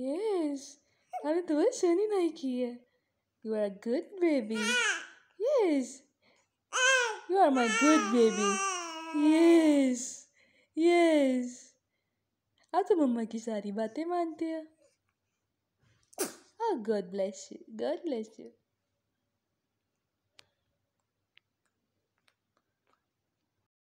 Yes. Alle du er søn i Nike. You are a good baby. Yes. You are my good baby. Yes. Yes. Ato mamma ki sari bate mante. Oh, God bless you. God bless you.